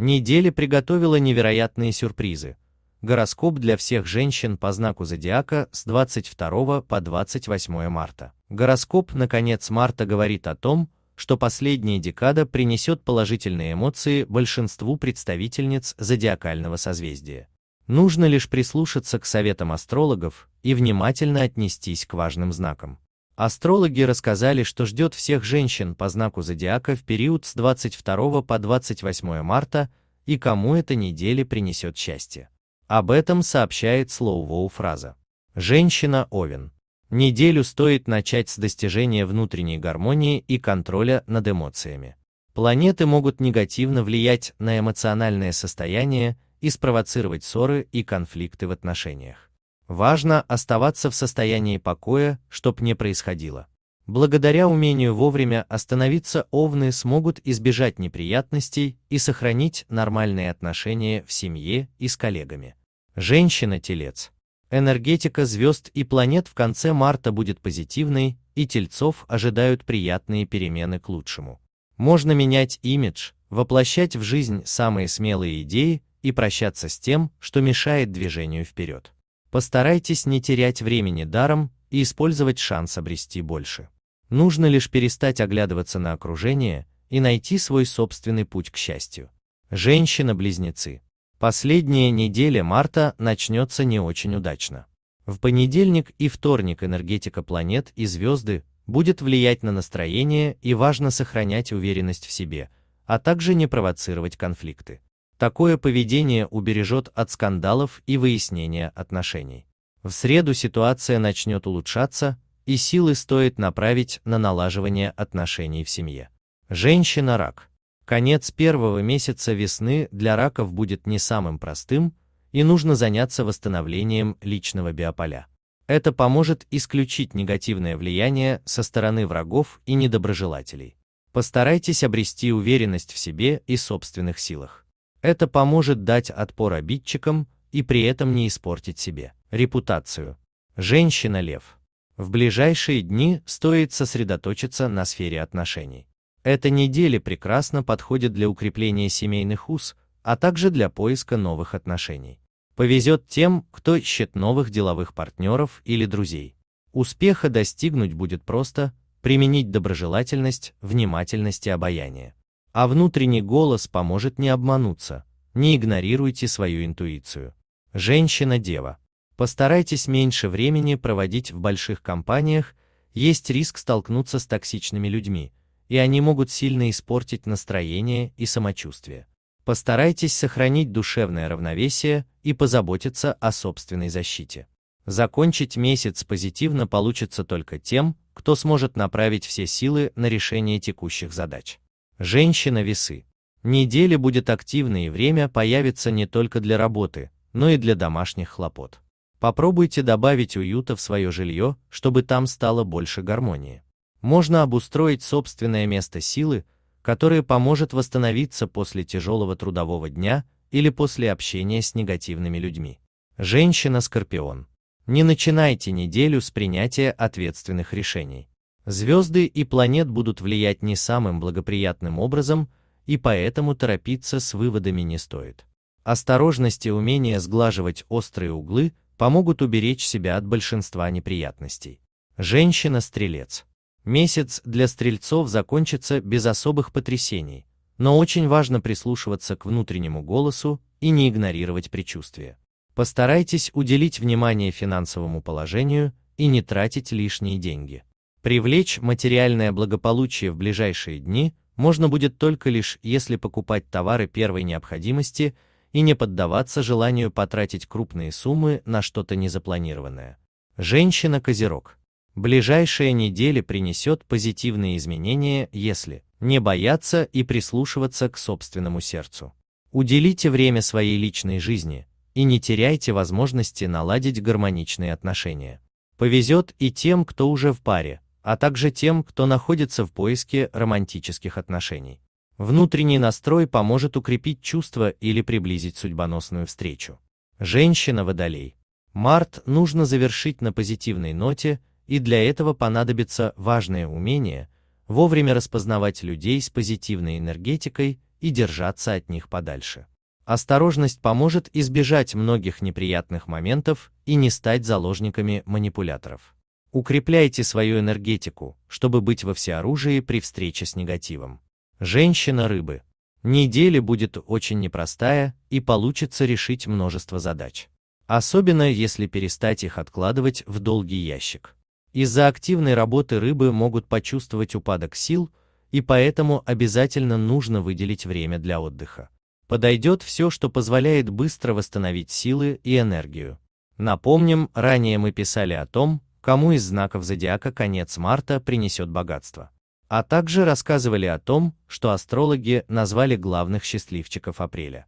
Неделя приготовила невероятные сюрпризы. Гороскоп для всех женщин по знаку зодиака с 22 по 28 марта. Гороскоп на конец марта говорит о том, что последняя декада принесет положительные эмоции большинству представительниц зодиакального созвездия. Нужно лишь прислушаться к советам астрологов и внимательно отнестись к важным знакам. Астрологи рассказали, что ждет всех женщин по знаку зодиака в период с 22 по 28 марта и кому эта неделя принесет счастье. Об этом сообщает Слоувоу фраза. Женщина Овен. Неделю стоит начать с достижения внутренней гармонии и контроля над эмоциями. Планеты могут негативно влиять на эмоциональное состояние и спровоцировать ссоры и конфликты в отношениях. Важно оставаться в состоянии покоя, чтоб не происходило. Благодаря умению вовремя остановиться овны смогут избежать неприятностей и сохранить нормальные отношения в семье и с коллегами. Женщина-телец. Энергетика звезд и планет в конце марта будет позитивной, и тельцов ожидают приятные перемены к лучшему. Можно менять имидж, воплощать в жизнь самые смелые идеи и прощаться с тем, что мешает движению вперед. Постарайтесь не терять времени даром и использовать шанс обрести больше. Нужно лишь перестать оглядываться на окружение и найти свой собственный путь к счастью. Женщина-близнецы. Последняя неделя марта начнется не очень удачно. В понедельник и вторник энергетика планет и звезды будет влиять на настроение и важно сохранять уверенность в себе, а также не провоцировать конфликты. Такое поведение убережет от скандалов и выяснения отношений. В среду ситуация начнет улучшаться, и силы стоит направить на налаживание отношений в семье. Женщина-рак. Конец первого месяца весны для раков будет не самым простым, и нужно заняться восстановлением личного биополя. Это поможет исключить негативное влияние со стороны врагов и недоброжелателей. Постарайтесь обрести уверенность в себе и собственных силах. Это поможет дать отпор обидчикам и при этом не испортить себе репутацию. Женщина-лев. В ближайшие дни стоит сосредоточиться на сфере отношений. Эта неделя прекрасно подходит для укрепления семейных уз, а также для поиска новых отношений. Повезет тем, кто ищет новых деловых партнеров или друзей. Успеха достигнуть будет просто, применить доброжелательность, внимательность и обаяние. А внутренний голос поможет не обмануться. Не игнорируйте свою интуицию. Женщина-дева. Постарайтесь меньше времени проводить в больших компаниях, есть риск столкнуться с токсичными людьми, и они могут сильно испортить настроение и самочувствие. Постарайтесь сохранить душевное равновесие и позаботиться о собственной защите. Закончить месяц позитивно получится только тем, кто сможет направить все силы на решение текущих задач. Женщина-весы. Неделя будет активной и время появится не только для работы, но и для домашних хлопот. Попробуйте добавить уюта в свое жилье, чтобы там стало больше гармонии. Можно обустроить собственное место силы, которое поможет восстановиться после тяжелого трудового дня или после общения с негативными людьми. Женщина-скорпион. Не начинайте неделю с принятия ответственных решений звезды и планет будут влиять не самым благоприятным образом, и поэтому торопиться с выводами не стоит. Осторожность и умение сглаживать острые углы помогут уберечь себя от большинства неприятностей. Женщина-стрелец. Месяц для стрельцов закончится без особых потрясений, но очень важно прислушиваться к внутреннему голосу и не игнорировать предчувствия. Постарайтесь уделить внимание финансовому положению и не тратить лишние деньги. Привлечь материальное благополучие в ближайшие дни можно будет только лишь если покупать товары первой необходимости и не поддаваться желанию потратить крупные суммы на что-то незапланированное. Женщина-козерог. Ближайшая неделя принесет позитивные изменения, если не бояться и прислушиваться к собственному сердцу. Уделите время своей личной жизни и не теряйте возможности наладить гармоничные отношения. Повезет и тем, кто уже в паре, а также тем, кто находится в поиске романтических отношений. Внутренний настрой поможет укрепить чувства или приблизить судьбоносную встречу. Женщина водолей. Март нужно завершить на позитивной ноте, и для этого понадобится важное умение вовремя распознавать людей с позитивной энергетикой и держаться от них подальше. Осторожность поможет избежать многих неприятных моментов и не стать заложниками манипуляторов. Укрепляйте свою энергетику, чтобы быть во всеоружии при встрече с негативом. Женщина рыбы. Неделя будет очень непростая и получится решить множество задач. Особенно если перестать их откладывать в долгий ящик. Из-за активной работы рыбы могут почувствовать упадок сил, и поэтому обязательно нужно выделить время для отдыха. Подойдет все, что позволяет быстро восстановить силы и энергию. Напомним, ранее мы писали о том, кому из знаков зодиака конец марта принесет богатство. А также рассказывали о том, что астрологи назвали главных счастливчиков апреля.